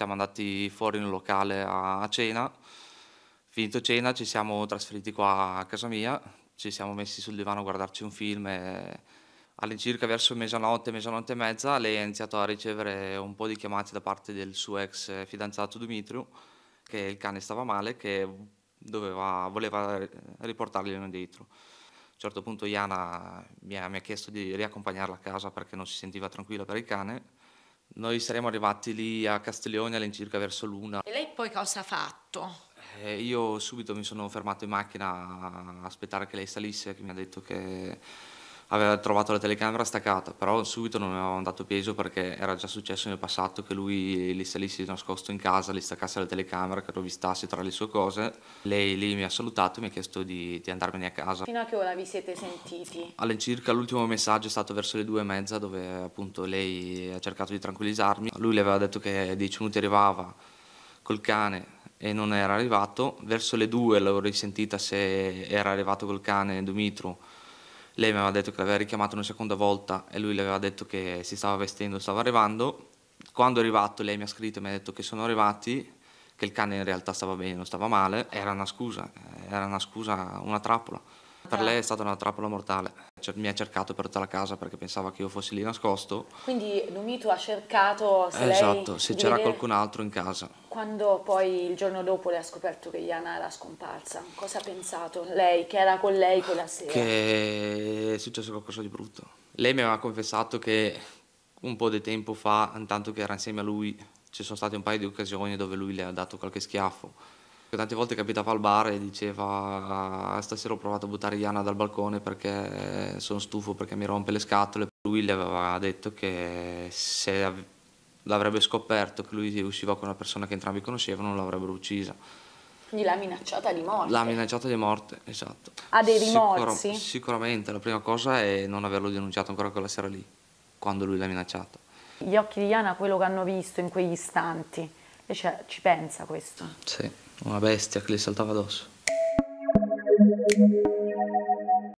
siamo andati fuori in un locale a cena, finito cena ci siamo trasferiti qua a casa mia, ci siamo messi sul divano a guardarci un film e all'incirca verso mezzanotte, mezzanotte e mezza, lei ha iniziato a ricevere un po' di chiamate da parte del suo ex fidanzato Dimitrio, che il cane stava male, che doveva, voleva riportarglielo indietro. A un certo punto Iana mi ha, mi ha chiesto di riaccompagnarla a casa perché non si sentiva tranquilla per il cane noi saremmo arrivati lì a Castiglione all'incirca verso l'una. E lei poi cosa ha fatto? Eh, io subito mi sono fermato in macchina a aspettare che lei salisse, che mi ha detto che aveva trovato la telecamera staccata, però subito non avevamo dato peso perché era già successo nel passato che lui li salisse nascosto in casa, li staccasse la telecamera, che rovistasse tra le sue cose. Lei lì mi ha salutato e mi ha chiesto di, di, andarmene a casa. Fino a che ora vi siete sentiti? All'incirca l'ultimo messaggio è stato verso le due e mezza dove appunto lei ha cercato di tranquillizzarmi. Lui le aveva detto che dieci minuti arrivava col cane e non era arrivato. Verso le due l'avrei sentita se era arrivato col cane Dumitru lei mi aveva detto che l'aveva richiamato una seconda volta e lui le aveva detto che si stava vestendo, stava arrivando. Quando è arrivato lei mi ha scritto e mi ha detto che sono arrivati, che il cane in realtà stava bene, non stava male, era una scusa, eh, era una scusa, una trappola. Per esatto. lei è stata una trappola mortale. Cioè, mi ha cercato per tutta la casa perché pensava che io fossi lì nascosto. Quindi Numito ha cercato se eh, Esatto, se c'era vedere... qualcun altro in casa. Quando poi il giorno dopo le ha scoperto che Iana era scomparsa, cosa ha pensato lei, che era con lei quella sera? Che è successo qualcosa di brutto. Lei mi aveva confessato che un po' di tempo fa, intanto che era insieme a lui, ci sono state un paio di occasioni dove lui le ha dato qualche schiaffo Tante volte capitava al bar e diceva stasera ho provato a buttare Iana dal balcone perché sono stufo, perché mi rompe le scatole. Lui gli aveva detto che se l'avrebbe scoperto che lui usciva con una persona che entrambi conoscevano l'avrebbero uccisa. Quindi l'ha minacciata di morte. L'ha minacciata di morte, esatto. Ha dei rimorsi? Sicur sicuramente, la prima cosa è non averlo denunciato ancora quella sera lì, quando lui l'ha minacciata. Gli occhi di Iana, quello che hanno visto in quegli istanti, e cioè, ci pensa questo? Sì una bestia che le saltava addosso.